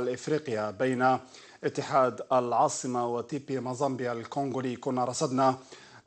الإفريقية بين اتحاد العاصمة وتيبي مازامبيا الكونغولي كنا رصدنا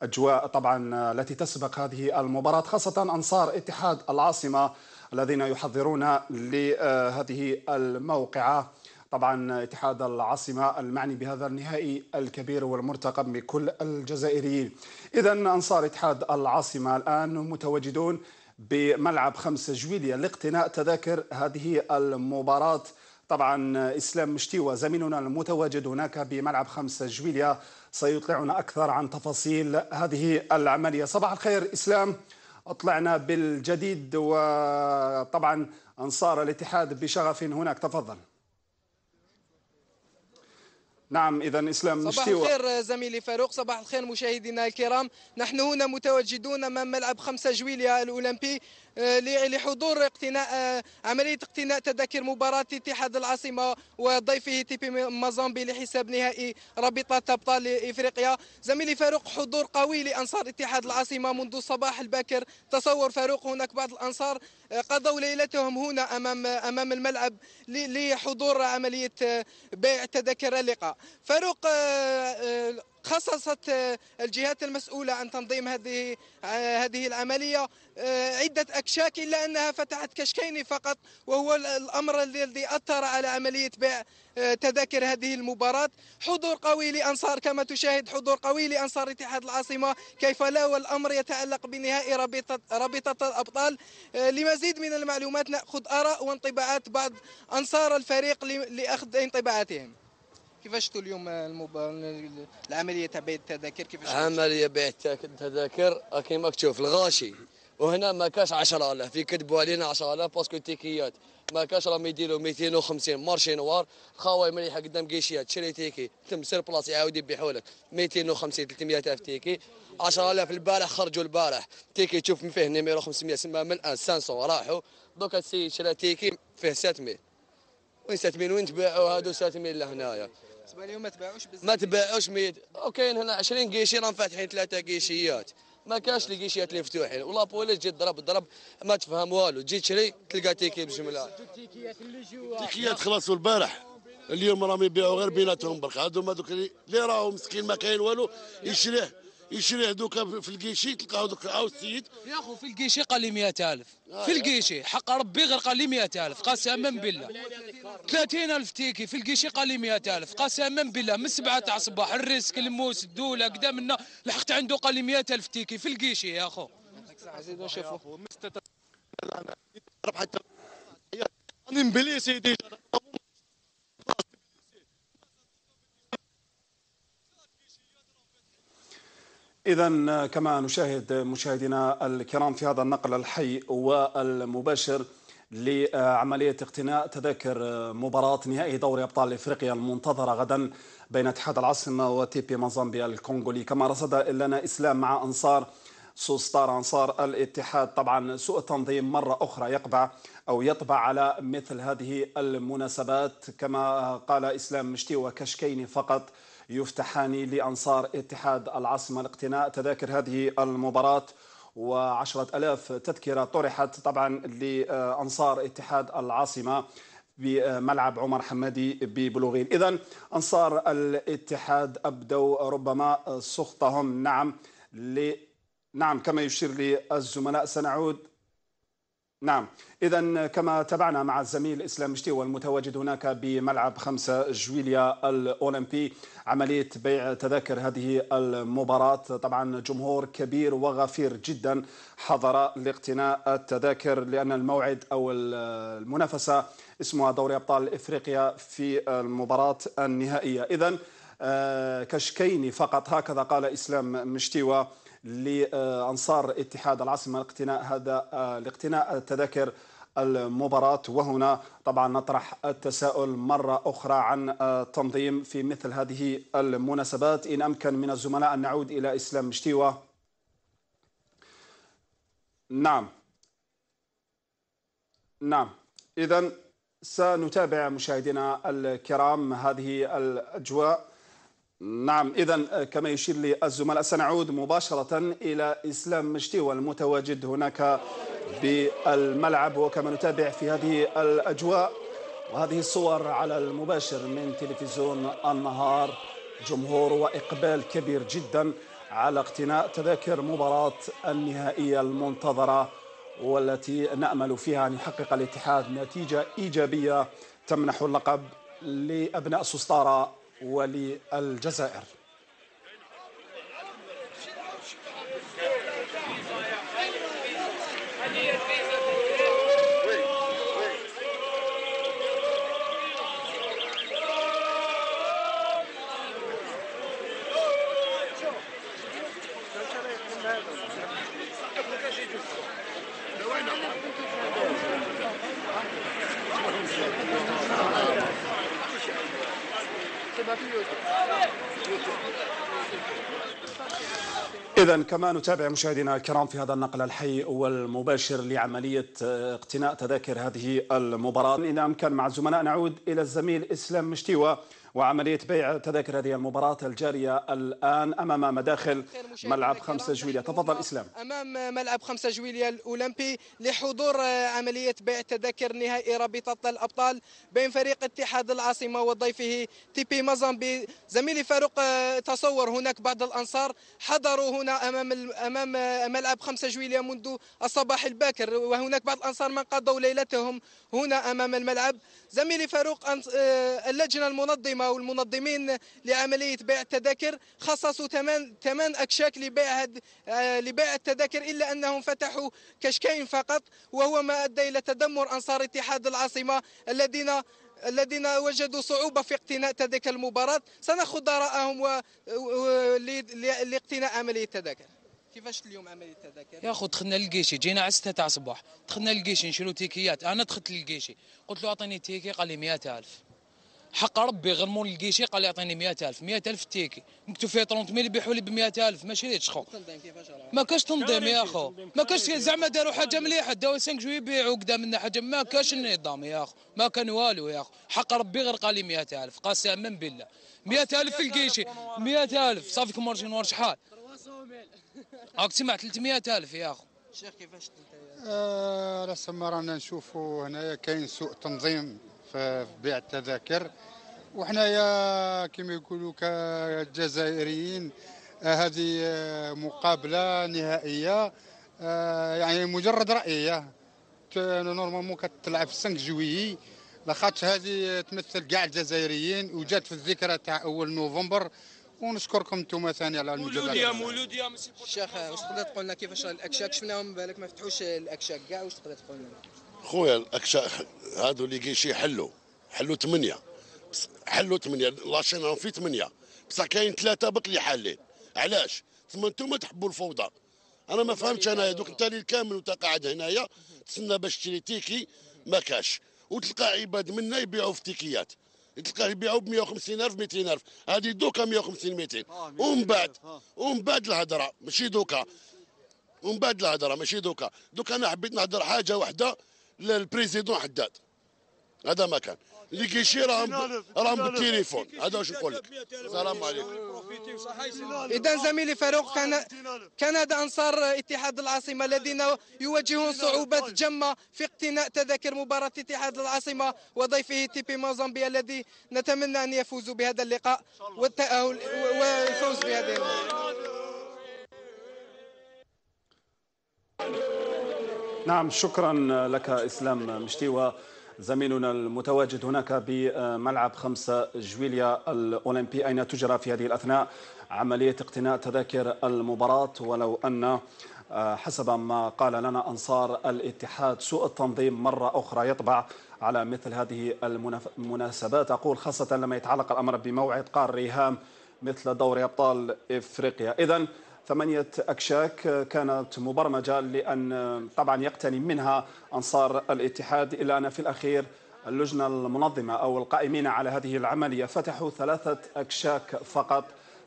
أجواء طبعا التي تسبق هذه المباراة خاصة أنصار اتحاد العاصمة الذين يحضرون لهذه الموقعة طبعا اتحاد العاصمة المعني بهذا النهائي الكبير والمرتقب بكل الجزائريين إذا أنصار اتحاد العاصمة الآن متواجدون بملعب 5 جويلية لاقتناء تذاكر هذه المباراة طبعا اسلام مشتيوى زميلنا المتواجد هناك بملعب خمسة جويليا سيطلعنا اكثر عن تفاصيل هذه العمليه صباح الخير اسلام اطلعنا بالجديد وطبعا انصار الاتحاد بشغف هناك تفضل نعم اذا اسلام صباح صباح الخير زميلي فاروق صباح الخير مشاهدينا الكرام نحن هنا متواجدون امام ملعب 5 جويليا الاولمبي آه، لحضور اقتناء آه، عمليه اقتناء تذاكر مباراه اتحاد العاصمه وضيفه تي بي مازامبي لحساب نهائي رابطه ابطال افريقيا زميلي فاروق حضور قوي لانصار اتحاد العاصمه منذ الصباح الباكر تصور فاروق هناك بعض الانصار آه، قضوا ليلتهم هنا امام امام الملعب لحضور عمليه بيع تذاكر اللقاء فاروق آه، آه، خصصت آه، الجهات المسؤولة عن تنظيم هذه هذه العملية عدة أكشاك إلا أنها فتحت كشكين فقط وهو الأمر الذي أثر على عملية بيع تذاكر هذه المباراة حضور قوي لأنصار كما تشاهد حضور قوي لأنصار اتحاد العاصمة كيف لا والأمر يتعلق بنهائي رابطة, رابطة الأبطال لمزيد من المعلومات نأخذ آراء وانطباعات بعض أنصار الفريق لأخذ انطباعاتهم كيفاش اليوم المب... العمليه تاع بيع التذاكر كيفاش عمليه بيع التذاكر آه، كيما تشوف الغاشي وهنا ما كاش 10000 في كذبوا علينا 10000 باسكو التيكيات ما كاش راهم يديروا 250 مارشي نوار خاوي مليحه قدام كيشيات شري تيكي تم سير بلاصي يعاود يبيعوا لك 250 300 الف تيكي 10000 البارح خرجوا البارح تيكي تشوف من فيه نيميرو 500 سما من 500 راحوا دوك السيد شرا تيكي فيه 700 وين 700 وين تباعوا هادو 700 لهنايا ما تباعوش ميد وكاين هنا 20 قيشي راهم فاتحين ثلاثه قيشيات ما كاش لي قيشيات اللي مفتوحين ولا بوليس جي ضرب ضرب ما تفهم والو تجي تشري تلقى تيكي بجمله تيكيات اللي خلصوا البارح اليوم راهم يبيعوا غير بيناتهم برك هذوما دوك اللي راهم مسكين ما كاين والو يشريه يشري هذوك في الكيشي تلقى هذوك عاود السيد يا اخو في الكيشي قال لي 100000 آه، في الكيشي حق ربي غير قال لي 100000 قسما بالله 30000 تيكي في الكيشي قال لي 100000 قسما بالله من 7 تاع الصباح الريسك الموس الدوله كدا منا لحقت عنده قال لي 100000 تيكي في الكيشي يا اخو زيدوا نشوفوا ربحت انا مبلي سيدي إذا كما نشاهد مشاهدينا الكرام في هذا النقل الحي والمباشر لعملية اقتناء تذاكر مباراة نهائي دوري أبطال إفريقيا المنتظرة غدا بين اتحاد العاصمة وتيبي مازامبيا الكونغولي كما رصد لنا إسلام مع أنصار سوستار أنصار الاتحاد طبعا سوء التنظيم مرة أخرى يقبع أو يطبع على مثل هذه المناسبات كما قال إسلام مشتي وكشكين فقط يفتحان لأنصار اتحاد العاصمة لاقتناء تذاكر هذه المباراة وعشرة ألاف تذكرة طرحت طبعا لأنصار اتحاد العاصمة بملعب عمر حمادي ببلوغين إذا أنصار الاتحاد أبدوا ربما سخطهم نعم ل... نعم كما يشير لي الزملاء سنعود نعم إذا كما تابعنا مع الزميل إسلام مشتي المتواجد هناك بملعب خمسة جويليا الأولمبي عملية بيع تذاكر هذه المباراة طبعا جمهور كبير وغفير جدا حضر لاقتناء التذاكر لأن الموعد أو المنافسة اسمها دوري أبطال إفريقيا في المباراة النهائية إذا آه، كشكين فقط هكذا قال إسلام مشتيوى لأنصار اتحاد العاصمة لاقتناء هذا آه، لاقتناء تذاكر المباراة وهنا طبعا نطرح التساؤل مرة أخرى عن التنظيم آه، في مثل هذه المناسبات إن أمكن من الزملاء أن نعود إلى إسلام مشتيوى نعم نعم إذا سنتابع مشاهدينا الكرام هذه الأجواء نعم إذا آه، كما يشير لي الزملاء سنعود مباشرة إلى إسلام مشتي المتواجد هناك بالملعب وكما نتابع في هذه الأجواء وهذه الصور على المباشر من تلفزيون النهار جمهور وإقبال كبير جدا على اقتناء تذاكر مباراة النهائية المنتظرة والتي نأمل فيها أن يحقق الاتحاد نتيجة إيجابية تمنح اللقب لأبناء سوستاره وللجزائر إذا كما نتابع مشاهدينا الكرام في هذا النقل الحي والمباشر لعملية آه، اقتناء تذاكر هذه المباراة نعم، إن أمكن مع الزملاء نعود إلى الزميل إسلام مشتيوى وعملية بيع تذاكر هذه المباراة الجارية الآن أمام مداخل ملعب خمسة جويلية تفضل إسلام أمام ملعب خمسة جويلية الأولمبي لحضور آه، عملية بيع تذاكر نهائي رابطة الأبطال بين فريق اتحاد العاصمة وضيفه تي بي مازامبي زميلي فاروق آه، تصور هناك بعض الأنصار حضروا هنا أمام أمام آه، ملعب خمسة جويلية منذ الصباح الباكر وهناك بعض الأنصار من قضوا ليلتهم هنا أمام الملعب زميلي فاروق اللجنة المنظمة والمنظمين لعملية بيع التذاكر خصصوا ثمان ثمان أكشاك لبيع هد... آه، لبيع التذاكر إلا أنهم فتحوا كشكين فقط وهو ما أدى إلى تدمر أنصار اتحاد العاصمة الذين الذين وجدوا صعوبة في اقتناء تذاك المباراة سنأخذ آراءهم و... و... ل... لاقتناء عملية التذاكر كيفاش اليوم عمليه التذاكر؟ يا اخو دخلنا للقيشي جينا على 6 تاع الصباح دخلنا للقيشي نشرو تيكيات انا دخلت للقيشي قلت له اعطيني تيكي قال لي 100000 حق ربي غير مول الكيشي قال لي عطيني 100000 100000 تيكي مكتوب فيه 30 ملي بيحوا لي ب 100000 ما شريتش خو ما كاش تنظيم يا خو ما كاش زعما داروا حاجه مليحه داو 5 جو يبيعوا كدا منا حاجه ما كاش النظام يا خو ما كان والو يا خو حق ربي غير قال لي 100000 قسما بالله 100000 في الكيشي 100000 صافي كمرجي نور شحال هاك سمع 300000 يا خو شيخ كيفاش انت على سما رانا نشوفوا هنايا كاين سوء تنظيم في بيع التذاكر وحنايا كما يقولوا كجزائريين آه، هذه آه، مقابله نهائيه آه، يعني مجرد راييه نورمالمون كتلعب في 5 جويي لاخاطش هذه تمثل كاع الجزائريين وجات في الذكرى تاع اول نوفمبر ونشكركم انتم ثاني على مولود يا مولوديه الشيخ واش تقدر تقول لنا كيفاش الاكشاك شفناهم بالك ما فتحوش الاكشاك كاع واش تقدر تقول لنا خويا هادو اللي كيشي حلوا حلوا ثمانيه حلوا ثمانيه لاشين راهم في ثمانيه بصح كاين ثلاثه باقي اللي حالين علاش ثم انتم تحبوا الفوضى انا ما فهمتش انايا دوك انت الكامل كامل وانت قاعد هنايا تسنى باش تشري تيكي ما كاش وتلقى عباد منا يبيعوا في تيكيات تلقاه يبيعوا ب 150000 200000 هذه دوكا 150 200 آه، آه. ومن بعد ومن بعد الهضره ماشي دوكا ومن بعد الهضره ماشي دوكا دوكا انا حبيت نهضر حاجه واحده للبريزيدون حداد هذا ما كان اللي كيشي راهم راهم بالتليفون هذا واش نقول لك السلام عليكم اذا زميلي فاروق كان كان هذا انصار اتحاد العاصمه الذين يواجهون صعوبات جمه في اقتناء تذاكر مباراه اتحاد العاصمه وضيفه تي بي موزمبيا الذي نتمنى ان يفوزوا بهذا اللقاء والتاهل والفوز بهذه نعم شكرا لك اسلام مشتي وزميلنا المتواجد هناك بملعب خمسة جويليا الاولمبي اين تجرى في هذه الاثناء عمليه اقتناء تذاكر المباراه ولو ان حسب ما قال لنا انصار الاتحاد سوء التنظيم مره اخرى يطبع على مثل هذه المناسبات اقول خاصه لما يتعلق الامر بموعد قار ريهام مثل دوري ابطال افريقيا اذا ثمانية أكشاك كانت مبرمجة لأن طبعا يقتني منها أنصار الاتحاد إلا أن في الأخير اللجنة المنظمة أو القائمين على هذه العملية فتحوا ثلاثة أكشاك فقط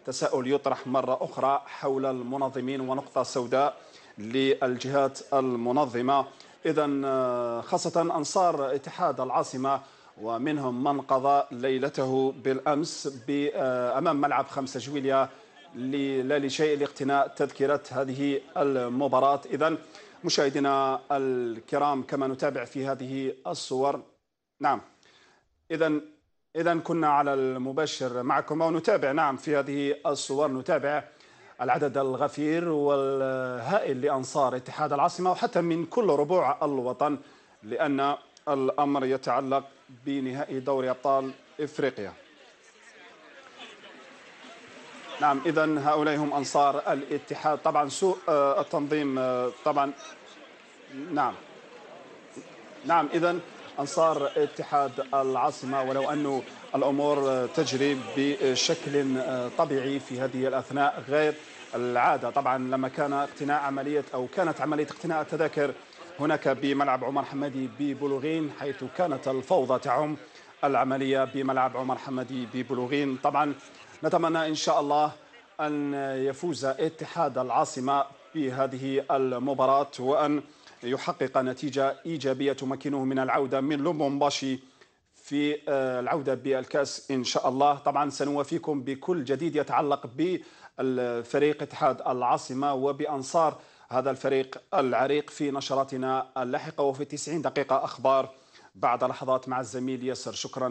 تساؤل يطرح مرة أخرى حول المنظمين ونقطة سوداء للجهات المنظمة إذا خاصة أنصار اتحاد العاصمة ومنهم من قضى ليلته بالأمس أمام ملعب خمسة جويلية لا لشيء لاقتناء تذكرة هذه المباراة إذا مشاهدينا الكرام كما نتابع في هذه الصور نعم إذا إذا كنا على المباشر معكم ونتابع نعم في هذه الصور نتابع العدد الغفير والهائل لأنصار اتحاد العاصمة وحتى من كل ربوع الوطن لأن الأمر يتعلق بنهائي دوري أبطال إفريقيا نعم إذا هؤلاء هم أنصار الاتحاد طبعا سوء آه، التنظيم آه، طبعا نعم نعم إذا أنصار اتحاد العاصمة ولو أنه الأمور تجري بشكل آه، طبيعي في هذه الأثناء غير العادة طبعا لما كان اقتناء عملية أو كانت عملية اقتناء التذاكر هناك بملعب عمر حمدي ببلوغين حيث كانت الفوضى تعم العملية بملعب عمر حمدي ببلوغين طبعا نتمنى إن شاء الله أن يفوز اتحاد العاصمة بهذه المباراة وأن يحقق نتيجة إيجابية تمكنه من العودة من لومبومباشي في آه، العودة بالكأس إن شاء الله طبعا سنوافيكم بكل جديد يتعلق بالفريق اتحاد العاصمة وبأنصار هذا الفريق العريق في نشراتنا اللاحقة وفي 90 دقيقة أخبار بعد لحظات مع الزميل ياسر شكرا